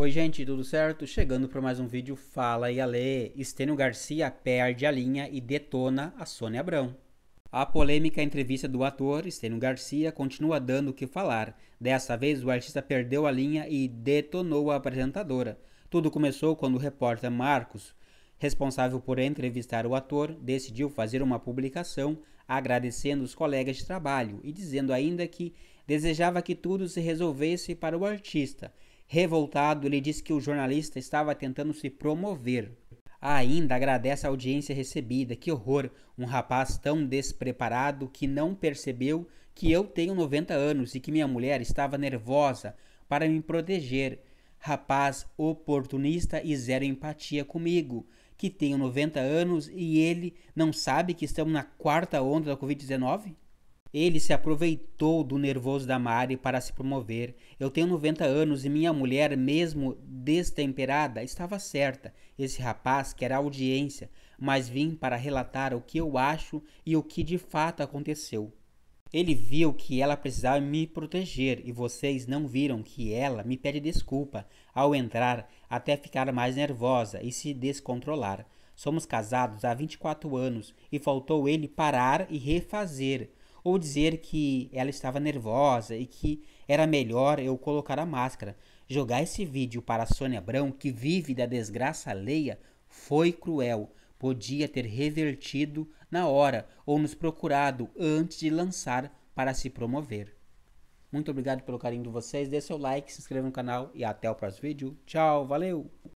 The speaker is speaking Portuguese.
Oi gente, tudo certo? Chegando para mais um vídeo Fala e Ale. Estênio Garcia perde a linha e detona a Sônia Abrão. A polêmica entrevista do ator Estênio Garcia continua dando o que falar. Dessa vez o artista perdeu a linha e detonou a apresentadora. Tudo começou quando o repórter Marcos, responsável por entrevistar o ator, decidiu fazer uma publicação agradecendo os colegas de trabalho e dizendo ainda que desejava que tudo se resolvesse para o artista Revoltado, ele disse que o jornalista estava tentando se promover. Ainda agradece a audiência recebida. Que horror! Um rapaz tão despreparado que não percebeu que eu tenho 90 anos e que minha mulher estava nervosa para me proteger. Rapaz oportunista e zero empatia comigo, que tenho 90 anos e ele não sabe que estamos na quarta onda da Covid-19? Ele se aproveitou do nervoso da Mari para se promover. Eu tenho 90 anos e minha mulher, mesmo destemperada, estava certa. Esse rapaz quer audiência, mas vim para relatar o que eu acho e o que de fato aconteceu. Ele viu que ela precisava me proteger e vocês não viram que ela me pede desculpa ao entrar até ficar mais nervosa e se descontrolar. Somos casados há 24 anos e faltou ele parar e refazer ou dizer que ela estava nervosa e que era melhor eu colocar a máscara. Jogar esse vídeo para a Sônia Abrão, que vive da desgraça alheia, foi cruel. Podia ter revertido na hora ou nos procurado antes de lançar para se promover. Muito obrigado pelo carinho de vocês, dê seu like, se inscreva no canal e até o próximo vídeo. Tchau, valeu!